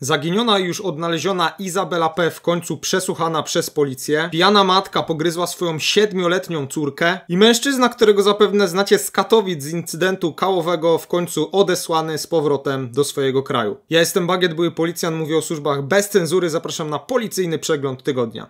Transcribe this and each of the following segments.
Zaginiona i już odnaleziona Izabela P. w końcu przesłuchana przez policję. Pijana matka pogryzła swoją siedmioletnią córkę i mężczyzna, którego zapewne znacie z Katowic z incydentu kałowego, w końcu odesłany z powrotem do swojego kraju. Ja jestem Bagiet, były policjant, mówię o służbach bez cenzury. Zapraszam na policyjny przegląd tygodnia.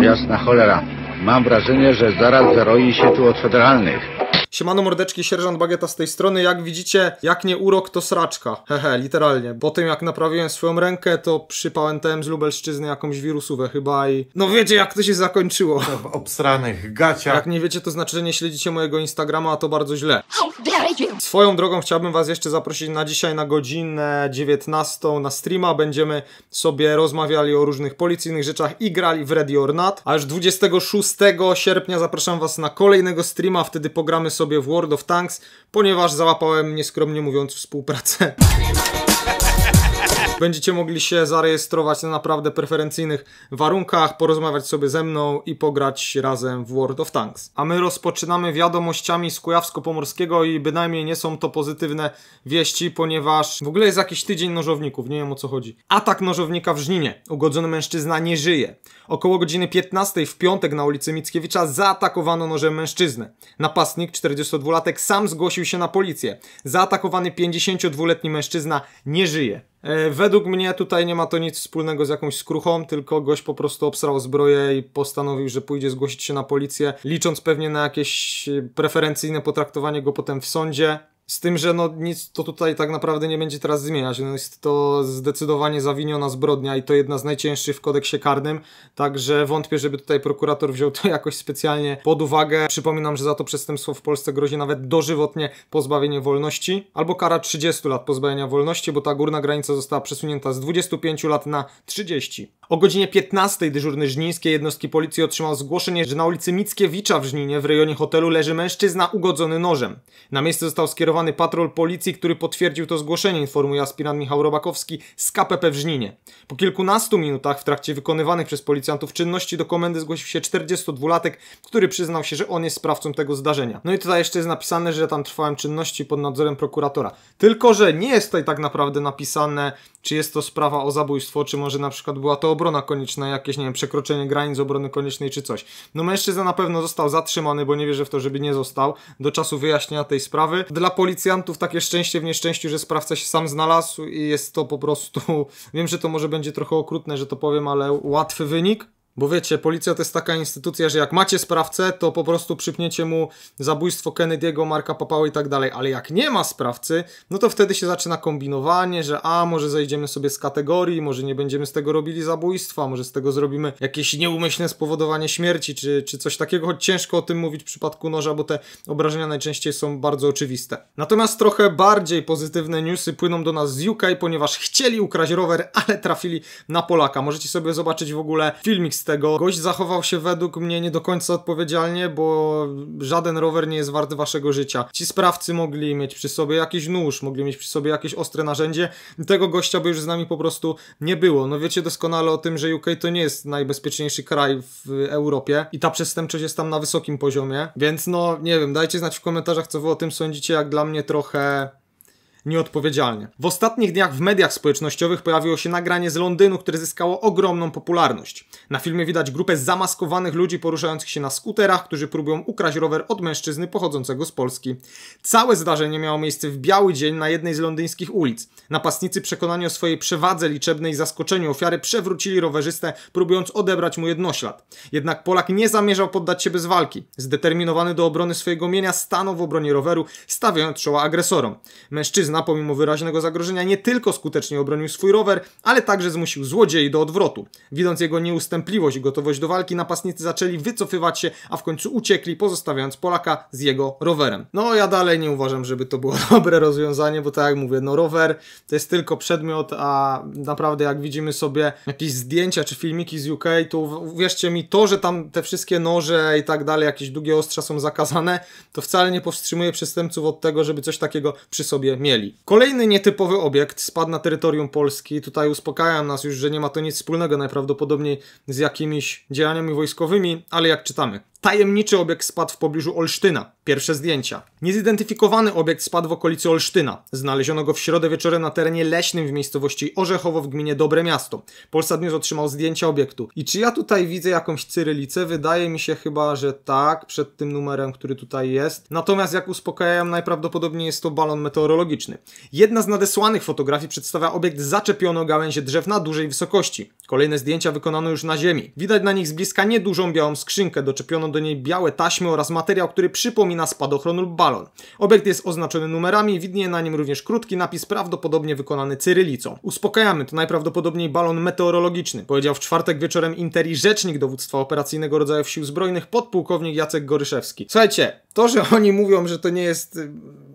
Jasna cholera. Mam wrażenie, że zaraz zaroi się tu od federalnych. Siemano mordeczki, sierżant Bagieta z tej strony. Jak widzicie, jak nie urok, to sraczka. Hehe, literalnie. Po tym jak naprawiłem swoją rękę, to przypałętałem z Lubelszczyzny jakąś wirusówę chyba i... No wiecie, jak to się zakończyło. No, w obsranych gaciach. Jak nie wiecie, to znaczy, że nie śledzicie mojego Instagrama, a to bardzo źle. Swoją drogą chciałbym was jeszcze zaprosić na dzisiaj na godzinę 19 na streama. Będziemy sobie rozmawiali o różnych policyjnych rzeczach i grali w Ready or Not. A już 26 sierpnia zapraszam was na kolejnego streama, wtedy pogramy sobie w World of Tanks, ponieważ załapałem, nieskromnie mówiąc, współpracę. Będziecie mogli się zarejestrować na naprawdę preferencyjnych warunkach, porozmawiać sobie ze mną i pograć razem w World of Tanks. A my rozpoczynamy wiadomościami z Kujawsko-Pomorskiego i bynajmniej nie są to pozytywne wieści, ponieważ w ogóle jest jakiś tydzień nożowników, nie wiem o co chodzi. Atak nożownika w Żninie. Ugodzony mężczyzna nie żyje. Około godziny 15 w piątek na ulicy Mickiewicza zaatakowano nożem mężczyznę. Napastnik, 42-latek, sam zgłosił się na policję. Zaatakowany 52-letni mężczyzna nie żyje. E, według mnie tutaj nie ma to nic wspólnego z jakąś skruchą, tylko gość po prostu obsrał zbroję i postanowił, że pójdzie zgłosić się na policję, licząc pewnie na jakieś e, preferencyjne potraktowanie go potem w sądzie. Z tym, że no nic to tutaj tak naprawdę nie będzie teraz zmieniać. No jest to zdecydowanie zawiniona zbrodnia i to jedna z najcięższych w kodeksie karnym, także wątpię, żeby tutaj prokurator wziął to jakoś specjalnie pod uwagę. Przypominam, że za to przestępstwo w Polsce grozi nawet dożywotnie pozbawienie wolności albo kara 30 lat pozbawienia wolności, bo ta górna granica została przesunięta z 25 lat na 30. O godzinie 15 dyżurny żnińskiej jednostki policji otrzymał zgłoszenie, że na ulicy Mickiewicza w Żninie w rejonie hotelu leży mężczyzna ugodzony nożem. Na miejsce został skierowany patrol policji, który potwierdził to zgłoszenie, informuje aspirant Michał Robakowski z KPP w Żninie. Po kilkunastu minutach w trakcie wykonywanych przez policjantów czynności do komendy zgłosił się 42-latek, który przyznał się, że on jest sprawcą tego zdarzenia. No i tutaj jeszcze jest napisane, że tam trwałem czynności pod nadzorem prokuratora. Tylko, że nie jest tutaj tak naprawdę napisane, czy jest to sprawa o zabójstwo, czy może na przykład była to obrona konieczna, jakieś, nie wiem, przekroczenie granic obrony koniecznej czy coś. No mężczyzna na pewno został zatrzymany, bo nie wierzę w to, żeby nie został, do czasu wyjaśnienia tej sprawy. Dla policjantów takie szczęście w nieszczęściu, że sprawca się sam znalazł i jest to po prostu, wiem, że to może będzie trochę okrutne, że to powiem, ale łatwy wynik, bo wiecie, policja to jest taka instytucja, że jak macie sprawcę, to po prostu przypniecie mu zabójstwo Kennedy'ego, Marka Papały i tak dalej. Ale jak nie ma sprawcy, no to wtedy się zaczyna kombinowanie, że a, może zejdziemy sobie z kategorii, może nie będziemy z tego robili zabójstwa, może z tego zrobimy jakieś nieumyślne spowodowanie śmierci, czy, czy coś takiego, choć ciężko o tym mówić w przypadku noża, bo te obrażenia najczęściej są bardzo oczywiste. Natomiast trochę bardziej pozytywne newsy płyną do nas z UK, ponieważ chcieli ukraść rower, ale trafili na Polaka. Możecie sobie zobaczyć w ogóle filmik z tego. Gość zachował się według mnie nie do końca odpowiedzialnie, bo żaden rower nie jest wart waszego życia. Ci sprawcy mogli mieć przy sobie jakiś nóż, mogli mieć przy sobie jakieś ostre narzędzie. Tego gościa by już z nami po prostu nie było. No wiecie doskonale o tym, że UK to nie jest najbezpieczniejszy kraj w Europie i ta przestępczość jest tam na wysokim poziomie, więc no nie wiem, dajcie znać w komentarzach, co wy o tym sądzicie. Jak dla mnie trochę nieodpowiedzialnie. W ostatnich dniach w mediach społecznościowych pojawiło się nagranie z Londynu, które zyskało ogromną popularność. Na filmie widać grupę zamaskowanych ludzi poruszających się na skuterach, którzy próbują ukraść rower od mężczyzny pochodzącego z Polski. Całe zdarzenie miało miejsce w biały dzień na jednej z londyńskich ulic. Napastnicy przekonani o swojej przewadze liczebnej i zaskoczeniu ofiary przewrócili rowerzystę, próbując odebrać mu jednoślad. Jednak Polak nie zamierzał poddać się bez walki. Zdeterminowany do obrony swojego mienia stanął w obronie roweru, stawiając czoła agresorom. Mężczyzna Anna, pomimo wyraźnego zagrożenia, nie tylko skutecznie obronił swój rower, ale także zmusił złodziei do odwrotu. Widząc jego nieustępliwość i gotowość do walki, napastnicy zaczęli wycofywać się, a w końcu uciekli, pozostawiając Polaka z jego rowerem. No, ja dalej nie uważam, żeby to było dobre rozwiązanie, bo tak jak mówię, no rower to jest tylko przedmiot, a naprawdę jak widzimy sobie jakieś zdjęcia czy filmiki z UK, to uwierzcie mi, to, że tam te wszystkie noże i tak dalej, jakieś długie ostrza są zakazane, to wcale nie powstrzymuje przestępców od tego, żeby coś takiego przy sobie mieli. Kolejny nietypowy obiekt spadł na terytorium Polski. Tutaj uspokaja nas już, że nie ma to nic wspólnego najprawdopodobniej z jakimiś działaniami wojskowymi, ale jak czytamy, Tajemniczy obiekt spadł w pobliżu Olsztyna. Pierwsze zdjęcia. Niezidentyfikowany obiekt spadł w okolicy Olsztyna. Znaleziono go w środę wieczorem na terenie leśnym w miejscowości Orzechowo w gminie Dobre Miasto. Polsat News otrzymał zdjęcia obiektu. I czy ja tutaj widzę jakąś cyrylicę? Wydaje mi się chyba, że tak, przed tym numerem, który tutaj jest. Natomiast jak uspokajałem, najprawdopodobniej jest to balon meteorologiczny. Jedna z nadesłanych fotografii przedstawia obiekt zaczepiony o gałęzie drzew na dużej wysokości. Kolejne zdjęcia wykonano już na ziemi. Widać na nich z bliska niedużą białą skrzynkę doczepioną do niej białe taśmy oraz materiał, który przypomina spadochron lub balon. Obiekt jest oznaczony numerami i widnieje na nim również krótki napis, prawdopodobnie wykonany cyrylicą. Uspokajamy, to najprawdopodobniej balon meteorologiczny, powiedział w czwartek wieczorem Interi rzecznik dowództwa operacyjnego rodzaju sił zbrojnych podpułkownik Jacek Goryszewski. Słuchajcie, to, że oni mówią, że to nie jest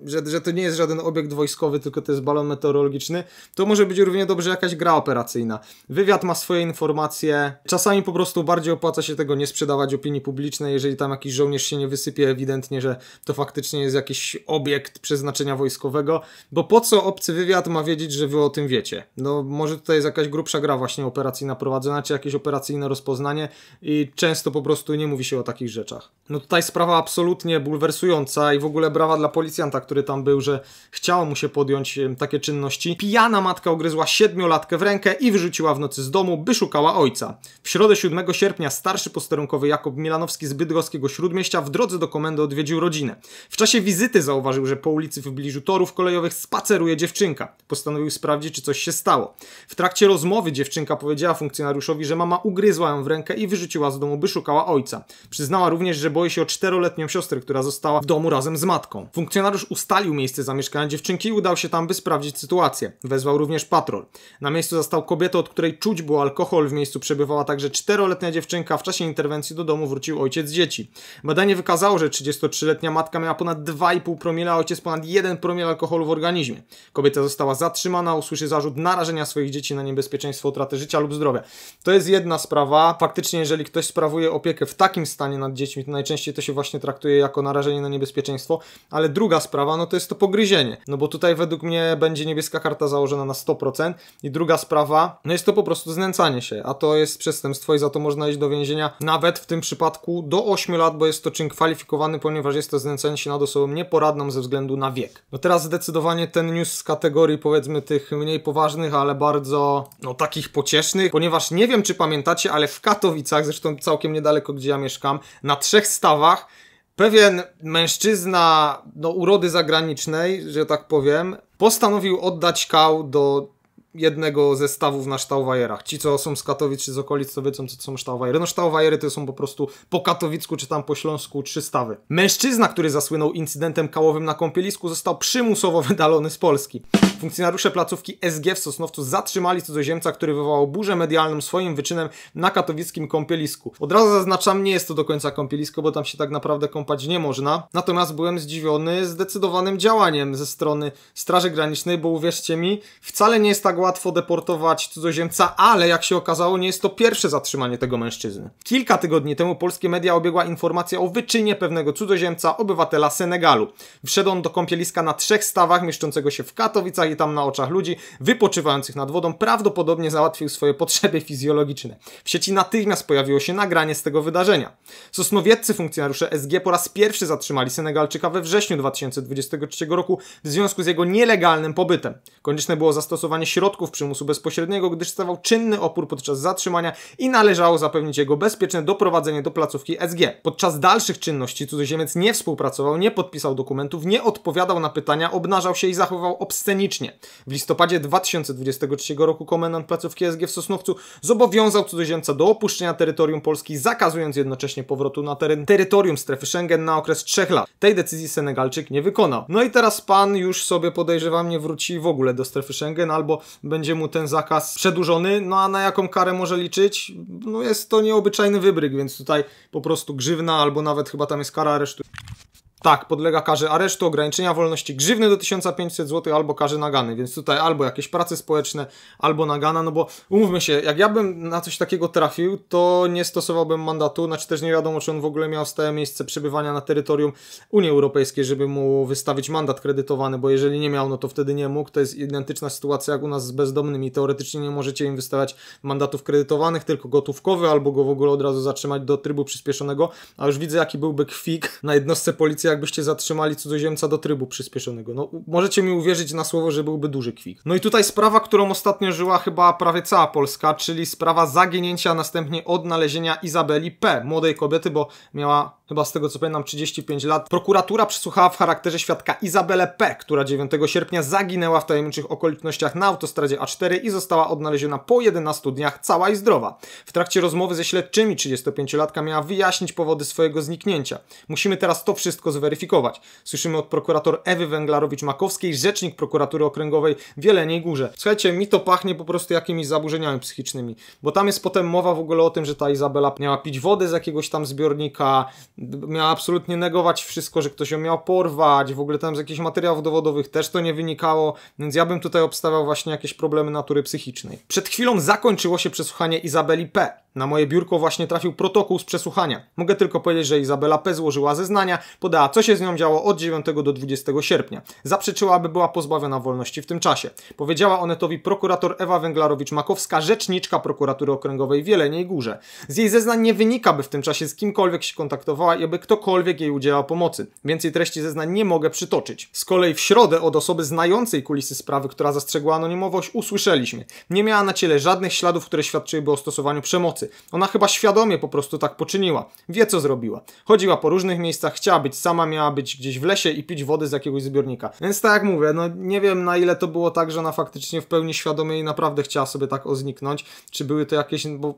że, że to nie jest żaden obiekt wojskowy, tylko to jest balon meteorologiczny, to może być równie dobrze jakaś gra operacyjna. Wywiad ma swoje informacje, czasami po prostu bardziej opłaca się tego nie sprzedawać opinii publicznej, jeżeli tam jakiś żołnierz się nie wysypie, ewidentnie, że to faktycznie jest jakiś obiekt przeznaczenia wojskowego, bo po co obcy wywiad ma wiedzieć, że wy o tym wiecie? No może tutaj jest jakaś grubsza gra właśnie operacyjna prowadzona, czy jakieś operacyjne rozpoznanie i często po prostu nie mówi się o takich rzeczach. No tutaj sprawa absolutnie bulwersująca i w ogóle brawa dla policjanta, który który tam był, że chciało mu się podjąć takie czynności. Pijana matka ogryzła siedmiolatkę w rękę i wyrzuciła w nocy z domu, by szukała ojca. W środę 7 sierpnia starszy posterunkowy Jakub Milanowski z bydgoskiego Śródmieścia w drodze do komendy odwiedził rodzinę. W czasie wizyty zauważył, że po ulicy w pobliżu torów kolejowych spaceruje dziewczynka. Postanowił sprawdzić, czy coś się stało. W trakcie rozmowy dziewczynka powiedziała funkcjonariuszowi, że mama ugryzła ją w rękę i wyrzuciła z domu, by szukała ojca. Przyznała również, że boi się o czteroletnią siostrę, która została w domu razem z matką. Funkcjonariusz ustalił, ustalił miejsce zamieszkania dziewczynki i udał się tam, by sprawdzić sytuację. Wezwał również patrol. Na miejscu zastał kobietę, od której czuć było alkohol. W miejscu przebywała także czteroletnia dziewczynka. W czasie interwencji do domu wrócił ojciec dzieci. Badanie wykazało, że 33-letnia matka miała ponad 2,5 promila, a ojciec ponad 1 promil alkoholu w organizmie. Kobieta została zatrzymana, usłyszy zarzut narażenia swoich dzieci na niebezpieczeństwo utraty życia lub zdrowia. To jest jedna sprawa. Faktycznie, jeżeli ktoś sprawuje opiekę w takim stanie nad dziećmi, to najczęściej to się właśnie traktuje jako narażenie na niebezpieczeństwo, ale druga sprawa, no to jest to pogryzienie. No bo tutaj według mnie będzie niebieska karta założona na 100%. I druga sprawa, no jest to po prostu znęcanie się, a to jest przestępstwo i za to można iść do więzienia nawet w tym przypadku do 8 lat, bo jest to czyn kwalifikowany, ponieważ jest to znęcanie się nad osobą nieporadną ze względu na wiek. No teraz zdecydowanie ten news z kategorii powiedzmy tych mniej poważnych, ale bardzo no takich pociesznych, ponieważ nie wiem czy pamiętacie, ale w Katowicach, zresztą całkiem niedaleko gdzie ja mieszkam, na trzech stawach Pewien mężczyzna no, urody zagranicznej, że tak powiem, postanowił oddać kał do jednego ze stawów na Sztauwajerach. Ci, co są z Katowic czy z okolic, to wiedzą, co to są ształwajery. No ształwajery to są po prostu po katowicku czy tam po śląsku trzy stawy. Mężczyzna, który zasłynął incydentem kałowym na kąpielisku, został przymusowo wydalony z Polski. Funkcjonariusze placówki SG w Sosnowcu zatrzymali cudzoziemca, który wywołał burzę medialną swoim wyczynem na katowickim kąpielisku. Od razu zaznaczam, nie jest to do końca kąpielisko, bo tam się tak naprawdę kąpać nie można. Natomiast byłem zdziwiony zdecydowanym działaniem ze strony Straży Granicznej, bo uwierzcie mi, wcale nie jest tak łatwo deportować cudzoziemca, ale jak się okazało, nie jest to pierwsze zatrzymanie tego mężczyzny. Kilka tygodni temu polskie media obiegła informacja o wyczynie pewnego cudzoziemca, obywatela Senegalu. Wszedł on do kąpieliska na trzech stawach mieszczącego się w Katowicach tam na oczach ludzi wypoczywających nad wodą prawdopodobnie załatwił swoje potrzeby fizjologiczne. W sieci natychmiast pojawiło się nagranie z tego wydarzenia. Sosnowieccy funkcjonariusze SG po raz pierwszy zatrzymali Senegalczyka we wrześniu 2023 roku w związku z jego nielegalnym pobytem. Konieczne było zastosowanie środków przymusu bezpośredniego, gdyż stawał czynny opór podczas zatrzymania i należało zapewnić jego bezpieczne doprowadzenie do placówki SG. Podczas dalszych czynności cudzoziemiec nie współpracował, nie podpisał dokumentów, nie odpowiadał na pytania, obnażał się i zachowywał obscenicznie publicznie. W listopadzie 2023 roku komendant placówki SG w Sosnowcu zobowiązał cudzoziemca do opuszczenia terytorium Polski, zakazując jednocześnie powrotu na teren terytorium strefy Schengen na okres 3 lat. Tej decyzji Senegalczyk nie wykonał. No i teraz pan już sobie podejrzewam nie wróci w ogóle do strefy Schengen, albo będzie mu ten zakaz przedłużony, no a na jaką karę może liczyć? No jest to nieobyczajny wybryk, więc tutaj po prostu grzywna albo nawet chyba tam jest kara aresztu. Tak, podlega karze aresztu, ograniczenia wolności, grzywny do 1500 zł albo karze nagany, więc tutaj albo jakieś prace społeczne, albo nagana, no bo umówmy się, jak ja bym na coś takiego trafił, to nie stosowałbym mandatu, znaczy też nie wiadomo, czy on w ogóle miał stałe miejsce przebywania na terytorium Unii Europejskiej, żeby mu wystawić mandat kredytowany, bo jeżeli nie miał, no to wtedy nie mógł, to jest identyczna sytuacja jak u nas z bezdomnymi, teoretycznie nie możecie im wystawiać mandatów kredytowanych, tylko gotówkowy, albo go w ogóle od razu zatrzymać do trybu przyspieszonego, a już widzę jaki byłby kwik na jednostce policji, jakbyście zatrzymali cudzoziemca do trybu przyspieszonego. No, możecie mi uwierzyć na słowo, że byłby duży kwik. No i tutaj sprawa, którą ostatnio żyła chyba prawie cała Polska, czyli sprawa zaginięcia, następnie odnalezienia Izabeli P., młodej kobiety, bo miała chyba z tego co pamiętam 35 lat, prokuratura przesłuchała w charakterze świadka Izabelę P., która 9 sierpnia zaginęła w tajemniczych okolicznościach na autostradzie A4 i została odnaleziona po 11 dniach cała i zdrowa. W trakcie rozmowy ze śledczymi 35-latka miała wyjaśnić powody swojego zniknięcia. Musimy teraz to wszystko zweryfikować. Słyszymy od prokurator Ewy Węglarowicz-Makowskiej, rzecznik prokuratury okręgowej w Jeleniej Górze. Słuchajcie, mi to pachnie po prostu jakimiś zaburzeniami psychicznymi, bo tam jest potem mowa w ogóle o tym, że ta Izabela miała pić wodę z jakiegoś tam zbiornika, miała absolutnie negować wszystko, że ktoś ją miał porwać, w ogóle tam z jakichś materiałów dowodowych też to nie wynikało, więc ja bym tutaj obstawiał właśnie jakieś problemy natury psychicznej. Przed chwilą zakończyło się przesłuchanie Izabeli P. Na moje biurko właśnie trafił protokół z przesłuchania. Mogę tylko powiedzieć, że Izabela P. złożyła zeznania, podała co się z nią działo od 9 do 20 sierpnia. Zaprzeczyła, aby była pozbawiona wolności w tym czasie. Powiedziała Onetowi prokurator Ewa Węglarowicz-Makowska, rzeczniczka prokuratury okręgowej w Wieleniej Górze. Z jej zeznań nie wynika, by w tym czasie z kimkolwiek się kontaktowała, i aby ktokolwiek jej udzielał pomocy. Więcej treści zeznań nie mogę przytoczyć. Z kolei w środę od osoby znającej kulisy sprawy, która zastrzegła anonimowość, usłyszeliśmy. Nie miała na ciele żadnych śladów, które świadczyłyby o stosowaniu przemocy. Ona chyba świadomie po prostu tak poczyniła. Wie co zrobiła. Chodziła po różnych miejscach, chciała być sama, miała być gdzieś w lesie i pić wody z jakiegoś zbiornika. Więc tak jak mówię, no nie wiem na ile to było tak, że ona faktycznie w pełni świadomie i naprawdę chciała sobie tak ozniknąć. Czy były to jakieś, bo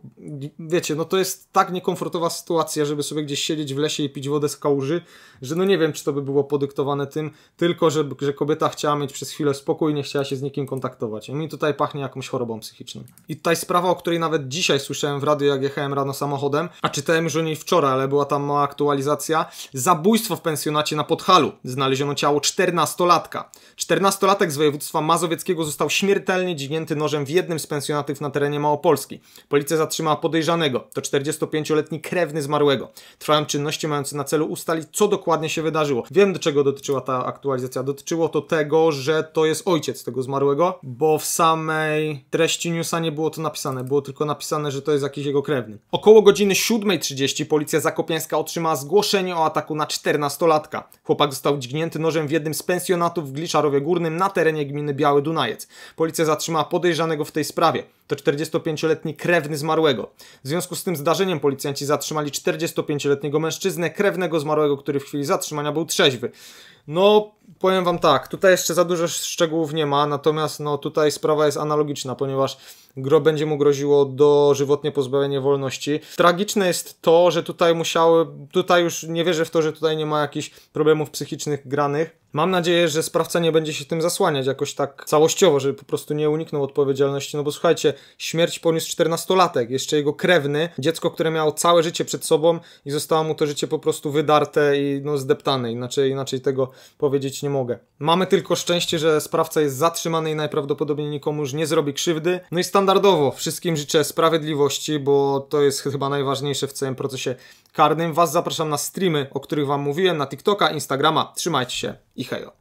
wiecie, no to jest tak niekomfortowa sytuacja, żeby sobie gdzieś siedzieć w lesie i pić wodę z kałuży, że no nie wiem, czy to by było podyktowane tym, tylko że, że kobieta chciała mieć przez chwilę spokój i nie chciała się z nikim kontaktować. I mi tutaj pachnie jakąś chorobą psychiczną. I tutaj sprawa, o której nawet dzisiaj słyszałem w radio, jak jechałem rano samochodem, a czytałem już o niej wczoraj, ale była tam mała aktualizacja. Zabójstwo w pensjonacie na Podhalu. Znaleziono ciało 14-latka. 14-latek z województwa mazowieckiego został śmiertelnie dźwięty nożem w jednym z pensjonatów na terenie Małopolski. Policja zatrzymała podejrzanego. To 45-letni krewny zmarłego. Trwają czynności czynności mające na celu ustalić, co dokładnie się wydarzyło. Wiem, do czego dotyczyła ta aktualizacja. Dotyczyło to tego, że to jest ojciec tego zmarłego, bo w samej treści newsa nie było to napisane. Było tylko napisane, że to jest jakiś jego krewny. Około godziny 7.30 policja zakopiańska otrzymała zgłoszenie o ataku na 14-latka. Chłopak został dźgnięty nożem w jednym z pensjonatów w Gliszarowie Górnym na terenie gminy Biały Dunajec. Policja zatrzymała podejrzanego w tej sprawie. To 45-letni krewny zmarłego. W związku z tym zdarzeniem policjanci zatrzymali 45-letniego mężczyznę mężczyznę krewnego zmarłego, który w chwili zatrzymania był trzeźwy. No, powiem wam tak, tutaj jeszcze za dużo szczegółów nie ma, natomiast no tutaj sprawa jest analogiczna, ponieważ gro będzie mu groziło dożywotnie pozbawienie wolności. Tragiczne jest to, że tutaj musiały, tutaj już nie wierzę w to, że tutaj nie ma jakichś problemów psychicznych granych. Mam nadzieję, że sprawca nie będzie się tym zasłaniać jakoś tak całościowo, żeby po prostu nie uniknął odpowiedzialności, no bo słuchajcie, śmierć poniósł 14-latek, jeszcze jego krewny, dziecko, które miało całe życie przed sobą i zostało mu to życie po prostu wydarte i no zdeptane, inaczej, inaczej tego powiedzieć nie mogę. Mamy tylko szczęście, że sprawca jest zatrzymany i najprawdopodobniej nikomu już nie zrobi krzywdy, no i stan standardowo wszystkim życzę sprawiedliwości, bo to jest chyba najważniejsze w całym procesie karnym. Was zapraszam na streamy, o których Wam mówiłem, na TikToka, Instagrama. Trzymajcie się i hejo.